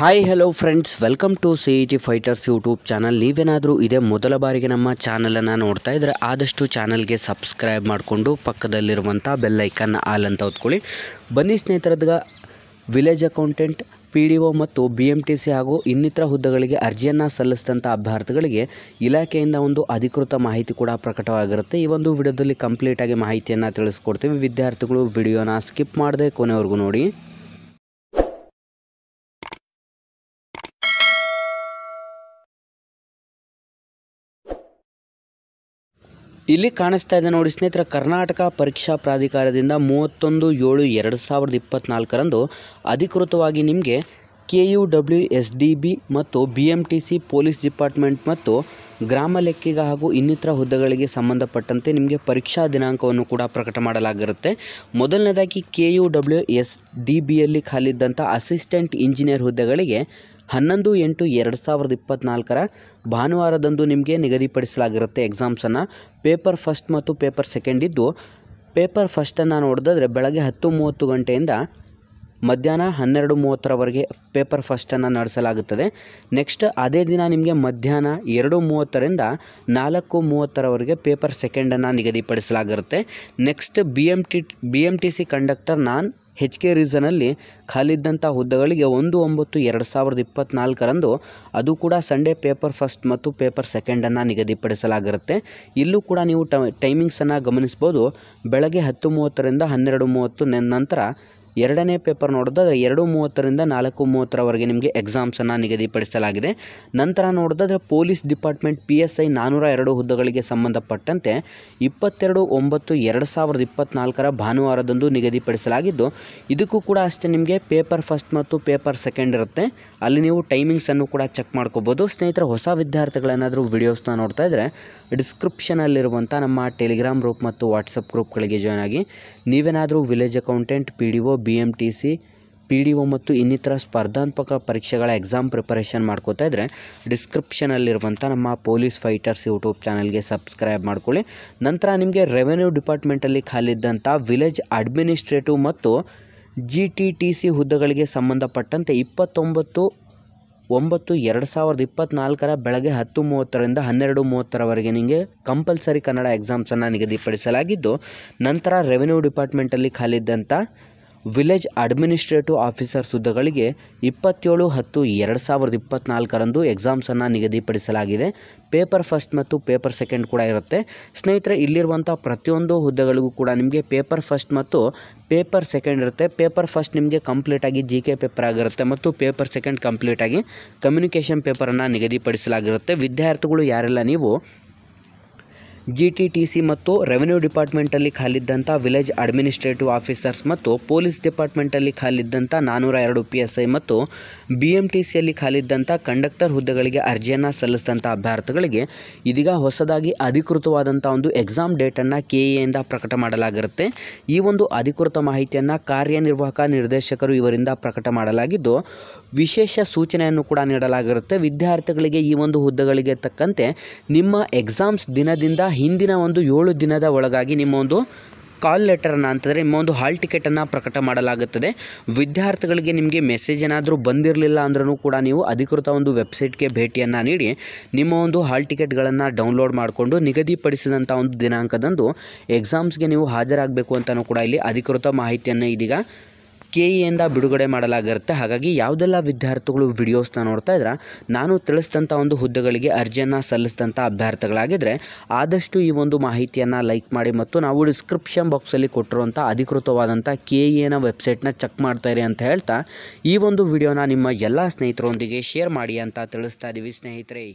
hi hello friends welcome to C E T fighters YouTube channel ನೀವೇನಾದರೂ ಇದೇ ಮೊದಲ ಬಾರಿಗೆ ನಮ್ಮ ಚಾನಲನ್ನು ನೋಡ್ತಾ ಇದ್ದರೆ ಆದಷ್ಟು ಚಾನಲ್ಗೆ ಸಬ್ಸ್ಕ್ರೈಬ್ ಮಾಡಿಕೊಂಡು ಪಕ್ಕದಲ್ಲಿರುವಂಥ ಬೆಲ್ಲೈಕನ್ನ ಆಲ್ ಅಂತ ಹೊತ್ಕೊಳ್ಳಿ ಬನ್ನಿ ಸ್ನೇಹಿತರದ್ಗ village accountant P D O ಮತ್ತು ಬಿ ಎಮ್ ಟಿ ಸಿ ಹಾಗೂ ಇನ್ನಿತರ ಹುದ್ದೆಗಳಿಗೆ ಅರ್ಜಿಯನ್ನು ಸಲ್ಲಿಸಿದಂಥ ಅಭ್ಯರ್ಥಿಗಳಿಗೆ ಇಲಾಖೆಯಿಂದ ಒಂದು ಅಧಿಕೃತ ಮಾಹಿತಿ ಕೂಡ ಪ್ರಕಟವಾಗಿರುತ್ತೆ ಈ ಒಂದು ವಿಡಿಯೋದಲ್ಲಿ ಕಂಪ್ಲೀಟಾಗಿ ಮಾಹಿತಿಯನ್ನು ತಿಳಿಸ್ಕೊಡ್ತೀವಿ ವಿದ್ಯಾರ್ಥಿಗಳು ವಿಡಿಯೋನ ಸ್ಕಿಪ್ ಮಾಡದೆ ಕೊನೆವರೆಗೂ ನೋಡಿ ಇಲ್ಲಿ ಕಾಣಿಸ್ತಾ ಇದೆ ನೋಡಿ ಸ್ನೇಹಿತರ ಕರ್ನಾಟಕ ಪರೀಕ್ಷಾ ಪ್ರಾಧಿಕಾರದಿಂದ ಮೂವತ್ತೊಂದು ಏಳು ಎರಡು ಸಾವಿರದ ಇಪ್ಪತ್ತ್ನಾಲ್ಕರಂದು ಅಧಿಕೃತವಾಗಿ ನಿಮಗೆ K U W S D B ಮತ್ತು B M T C police department ಮತ್ತು ಗ್ರಾಮ ಲೆಕ್ಕಿಗ ಹಾಗೂ ಇನ್ನಿತರ ಹುದ್ದೆಗಳಿಗೆ ಸಂಬಂಧಪಟ್ಟಂತೆ ನಿಮಗೆ ಪರೀಕ್ಷಾ ದಿನಾಂಕವನ್ನು ಕೂಡ ಪ್ರಕಟ ಮಾಡಲಾಗಿರುತ್ತೆ ಮೊದಲನೇದಾಗಿ K U W S D ಬಿಯಲ್ಲಿ ಖಾಲಿದ್ದಂಥ ಅಸಿಸ್ಟೆಂಟ್ ಇಂಜಿನಿಯರ್ ಹುದ್ದೆಗಳಿಗೆ ಹನ್ನೊಂದು ಎಂಟು ಎರಡು ಸಾವಿರದ ಇಪ್ಪತ್ತ್ನಾಲ್ಕರ ಭಾನುವಾರದಂದು ನಿಮಗೆ ನಿಗದಿಪಡಿಸಲಾಗಿರುತ್ತೆ ಎಕ್ಸಾಮ್ಸನ್ನು ಪೇಪರ್ ಫಸ್ಟ್ ಮತ್ತು ಪೇಪರ್ ಸೆಕೆಂಡ್ ಇದ್ದು ಪೇಪರ್ ಫಸ್ಟನ್ನು ನೋಡಿದ್ರೆ ಬೆಳಗ್ಗೆ ಹತ್ತು ಮೂವತ್ತು ಗಂಟೆಯಿಂದ ಮಧ್ಯಾಹ್ನ ಹನ್ನೆರಡು ಮೂವತ್ತರವರೆಗೆ ಪೇಪರ್ ಫಸ್ಟನ್ನು ನಡೆಸಲಾಗುತ್ತದೆ ನೆಕ್ಸ್ಟ್ ಅದೇ ದಿನ ನಿಮಗೆ ಮಧ್ಯಾಹ್ನ ಎರಡು ಮೂವತ್ತರಿಂದ ನಾಲ್ಕು ಮೂವತ್ತರವರೆಗೆ ಪೇಪರ್ ಸೆಕೆಂಡನ್ನು ನಿಗದಿಪಡಿಸಲಾಗಿರುತ್ತೆ next B M T B M T C conductor non H K ರೀಸನಲ್ಲಿ ಖಾಲಿದ್ದಂಥ ಹುದ್ದೆಗಳಿಗೆ ಒಂದು ಒಂಬತ್ತು ಎರಡು ಸಾವಿರದ ಇಪ್ಪತ್ತ್ನಾಲ್ಕರಂದು ಅದು ಕೂಡ ಸಂಡೇ ಪೇಪರ್ ಫಸ್ಟ್ ಮತ್ತು ಪೇಪರ್ ಸೆಕೆಂಡನ್ನು ನಿಗದಿಪಡಿಸಲಾಗಿರುತ್ತೆ ಇಲ್ಲೂ ಕೂಡ ನೀವು ಟೈಮಿಂಗ್ಸನ್ನು ಗಮನಿಸ್ಬೋದು ಬೆಳಗ್ಗೆ ಹತ್ತು ಮೂವತ್ತರಿಂದ ಹನ್ನೆರಡು ಮೂವತ್ತು ನಂತರ ಎರಡನೇ ಪೇಪರ್ ನೋಡೋದಾದರೆ ಎರಡು ಮೂವತ್ತರಿಂದ ನಾಲ್ಕು ಮೂವತ್ತರವರೆಗೆ ನಿಮಗೆ ಎಕ್ಸಾಮ್ಸನ್ನು ನಿಗದಿಪಡಿಸಲಾಗಿದೆ ನಂತರ ನೋಡೋದಾದರೆ police department P S I ನಾನ್ನೂರ ಎರಡು ಹುದ್ದೆಗಳಿಗೆ ಸಂಬಂಧಪಟ್ಟಂತೆ ಇಪ್ಪತ್ತೆರಡು ಒಂಬತ್ತು ಎರಡು ಸಾವಿರದ ಇಪ್ಪತ್ತ್ನಾಲ್ಕರ ಭಾನುವಾರದಂದು ನಿಗದಿಪಡಿಸಲಾಗಿದ್ದು ಇದಕ್ಕೂ ಕೂಡ ಅಷ್ಟೇ ನಿಮಗೆ ಪೇಪರ್ ಫಸ್ಟ್ ಮತ್ತು ಪೇಪರ್ ಸೆಕೆಂಡ್ ಇರುತ್ತೆ ಅಲ್ಲಿ ನೀವು ಟೈಮಿಂಗ್ಸನ್ನು ಕೂಡ ಚೆಕ್ ಮಾಡ್ಕೋಬೋದು ಸ್ನೇಹಿತರೆ ಹೊಸ ವಿದ್ಯಾರ್ಥಿಗಳೇನಾದರೂ ವಿಡಿಯೋಸ್ನ ನೋಡ್ತಾ ಇದ್ದರೆ ಡಿಸ್ಕ್ರಿಪ್ಷನಲ್ಲಿರುವಂಥ ನಮ್ಮ ಟೆಲಿಗ್ರಾಮ್ ಗ್ರೂಪ್ ಮತ್ತು ವಾಟ್ಸಪ್ ಗ್ರೂಪ್ಗಳಿಗೆ ಜಾಯ್ನ್ ಆಗಿ ನೀವೇನಾದರೂ village accountant P D O B M T C P D O ಮತ್ತು ಇನ್ನಿತರ ಸ್ಪರ್ಧಾತ್ಮಕ ಪರೀಕ್ಷೆಗಳ ಎಕ್ಸಾಮ್ ಪ್ರಿಪರೇಷನ್ ಮಾಡ್ಕೋತಾ ಇದ್ದರೆ ಡಿಸ್ಕ್ರಿಪ್ಷನಲ್ಲಿರುವಂಥ ನಮ್ಮ ಪೊಲೀಸ್ ಫೈಟರ್ಸ್ ಯೂಟ್ಯೂಬ್ ಚಾನಲ್ಗೆ ಸಬ್ಸ್ಕ್ರೈಬ್ ಮಾಡ್ಕೊಳ್ಳಿ ನಂತರ ನಿಮಗೆ ರೆವೆನ್ಯೂ ಡಿಪಾರ್ಟ್ಮೆಂಟಲ್ಲಿ ಖಾಲಿದ್ದಂಥ ವಿಲೇಜ್ ಅಡ್ಮಿನಿಸ್ಟ್ರೇಟಿವ್ ಮತ್ತು ಜಿ ಟಿ ಟಿ ಸಿ ಹುದ್ದೆಗಳಿಗೆ ಸಂಬಂಧಪಟ್ಟಂತೆ ಇಪ್ಪತ್ತೊಂಬತ್ತು ಒಂಬತ್ತು ಎರಡು ಸಾವಿರದ ಇಪ್ಪತ್ತ್ನಾಲ್ಕರ ಬೆಳಗ್ಗೆ ಹತ್ತು ಮೂವತ್ತರಿಂದ ಹನ್ನೆರಡು ಮೂವತ್ತರವರೆಗೆ ನಿಮಗೆ ಕಂಪಲ್ಸರಿ ಕನ್ನಡ ಎಕ್ಸಾಮ್ಸನ್ನು ನಿಗದಿಪಡಿಸಲಾಗಿದ್ದು ನಂತರ ರೆವೆನ್ಯೂ ಡಿಪಾರ್ಟ್ಮೆಂಟಲ್ಲಿ ಖಾಲಿದ್ದಂಥ ವಿಲೇಜ್ ಅಡ್ಮಿನಿಸ್ಟ್ರೇಟಿವ್ ಆಫೀಸರ್ಸ್ ಹುದ್ದೆಗಳಿಗೆ ಇಪ್ಪತ್ತೇಳು ಹತ್ತು ಎರಡು ಸಾವಿರದ ಇಪ್ಪತ್ತ್ನಾಲ್ಕರಂದು ಎಕ್ಸಾಮ್ಸನ್ನು ನಿಗದಿಪಡಿಸಲಾಗಿದೆ ಪೇಪರ್ ಫಸ್ಟ್ ಮತ್ತು ಪೇಪರ್ ಸೆಕೆಂಡ್ ಕೂಡ ಇರುತ್ತೆ ಸ್ನೇಹಿತರೆ ಇಲ್ಲಿರುವಂಥ ಪ್ರತಿಯೊಂದು ಹುದ್ದೆಗಳಿಗೂ ಕೂಡ ನಿಮಗೆ ಪೇಪರ್ ಫಸ್ಟ್ ಮತ್ತು ಪೇಪರ್ ಸೆಕೆಂಡ್ ಇರುತ್ತೆ ಪೇಪರ್ ಫಸ್ಟ್ ನಿಮಗೆ ಕಂಪ್ಲೀಟಾಗಿ ಜಿ ಕೆ ಪೇಪರ್ ಆಗಿರುತ್ತೆ ಮತ್ತು ಪೇಪರ್ ಸೆಕೆಂಡ್ ಕಂಪ್ಲೀಟಾಗಿ ಕಮ್ಯುನಿಕೇಷನ್ ಪೇಪರನ್ನು ನಿಗದಿಪಡಿಸಲಾಗಿರುತ್ತೆ ವಿದ್ಯಾರ್ಥಿಗಳು ಯಾರೆಲ್ಲ ನೀವು ಜಿ ಟಿ ಟಿ ಸಿ ಮತ್ತು ರೆವೆನ್ಯೂ ಡಿಪಾರ್ಟ್ಮೆಂಟಲ್ಲಿ ಖಾಲಿದ್ದಂಥ ವಿಲೇಜ್ ಅಡ್ಮಿನಿಸ್ಟ್ರೇಟಿವ್ ಆಫೀಸರ್ಸ್ ಮತ್ತು ಪೊಲೀಸ್ ಡಿಪಾರ್ಟ್ಮೆಂಟಲ್ಲಿ ಖಾಲಿದ್ದಂಥ ನಾನ್ನೂರ ಎರಡು ಪಿ ಎಸ್ ಐ ಮತ್ತು ಬಿ ಎಂ ಟಿ ಸಿಯಲ್ಲಿ ಖಾಲಿದ್ದಂಥ ಕಂಡಕ್ಟರ್ ಹುದ್ದೆಗಳಿಗೆ ಅರ್ಜಿಯನ್ನು ಸಲ್ಲಿಸಿದಂಥ ಅಭ್ಯರ್ಥಿಗಳಿಗೆ ಇದೀಗ ಹೊಸದಾಗಿ ಅಧಿಕೃತವಾದಂಥ ಒಂದು ಎಕ್ಸಾಮ್ ಡೇಟನ್ನು ಕೆ ಎಯಿಂದ ಪ್ರಕಟ ಮಾಡಲಾಗಿರುತ್ತೆ ಈ ಒಂದು ಅಧಿಕೃತ ಮಾಹಿತಿಯನ್ನು ಕಾರ್ಯನಿರ್ವಾಹಕ ನಿರ್ದೇಶಕರು ಇವರಿಂದ ಪ್ರಕಟ ಮಾಡಲಾಗಿದ್ದು ವಿಶೇಷ ಸೂಚನೆಯನ್ನು ಕೂಡ ನೀಡಲಾಗಿರುತ್ತೆ ವಿದ್ಯಾರ್ಥಿಗಳಿಗೆ ಈ ಒಂದು ಹುದ್ದೆಗಳಿಗೆ ತಕ್ಕಂತೆ ನಿಮ್ಮ ಎಕ್ಸಾಮ್ಸ್ ದಿನದಿಂದ ಹಿಂದಿನ ಒಂದು ಏಳು ದಿನದ ಒಳಗಾಗಿ ನಿಮ್ಮ ಒಂದು ಕಾಲ್ ಲೆಟರನ್ನು ಅಂತಂದರೆ ನಿಮ್ಮ ಒಂದು ಹಾಲ್ ಟಿಕೆಟನ್ನು ಪ್ರಕಟ ಮಾಡಲಾಗುತ್ತದೆ ವಿದ್ಯಾರ್ಥಿಗಳಿಗೆ ನಿಮಗೆ ಮೆಸೇಜ್ ಏನಾದರೂ ಬಂದಿರಲಿಲ್ಲ ಅಂದ್ರೂ ಕೂಡ ನೀವು ಅಧಿಕೃತ ಒಂದು ವೆಬ್ಸೈಟ್ಗೆ ಭೇಟಿಯನ್ನು ನೀಡಿ ನಿಮ್ಮ ಒಂದು ಹಾಲ್ ಟಿಕೆಟ್ಗಳನ್ನು ಡೌನ್ಲೋಡ್ ಮಾಡಿಕೊಂಡು ನಿಗದಿಪಡಿಸಿದಂಥ ಒಂದು ದಿನಾಂಕದಂದು ಎಕ್ಸಾಮ್ಸ್ಗೆ ನೀವು ಹಾಜರಾಗಬೇಕು ಅಂತಲೂ ಕೂಡ ಇಲ್ಲಿ ಅಧಿಕೃತ ಮಾಹಿತಿಯನ್ನು ಇದೀಗ ಕೆ ಇಯಿಂದ ಬಿಡುಗಡೆ ಮಾಡಲಾಗಿರುತ್ತೆ ಹಾಗಾಗಿ ಯಾವುದೆಲ್ಲ ವಿದ್ಯಾರ್ಥಿಗಳು ವಿಡಿಯೋಸ್ನ ನೋಡ್ತಾ ಇದ್ರೆ ನಾನು ತಿಳಿಸಿದಂಥ ಒಂದು ಹುದ್ದೆಗಳಿಗೆ ಅರ್ಜಿಯನ್ನು ಸಲ್ಲಿಸಿದಂಥ ಅಭ್ಯರ್ಥಿಗಳಾಗಿದ್ದರೆ ಆದಷ್ಟು ಈ ಒಂದು ಮಾಹಿತಿಯನ್ನು ಲೈಕ್ ಮಾಡಿ ಮತ್ತು ನಾವು ಡಿಸ್ಕ್ರಿಪ್ಷನ್ ಬಾಕ್ಸಲ್ಲಿ ಕೊಟ್ಟಿರುವಂಥ ಅಧಿಕೃತವಾದಂಥ ಕೆ ಎನ ವೆಬ್ಸೈಟ್ನ ಚೆಕ್ ಮಾಡ್ತಾಯಿರಿ ಅಂತ ಹೇಳ್ತಾ ಈ ಒಂದು ವಿಡಿಯೋನ ನಿಮ್ಮ ಎಲ್ಲ ಸ್ನೇಹಿತರೊಂದಿಗೆ ಶೇರ್ ಮಾಡಿ ಅಂತ ತಿಳಿಸ್ತಾ ಇದ್ದೀವಿ ಸ್ನೇಹಿತರೆ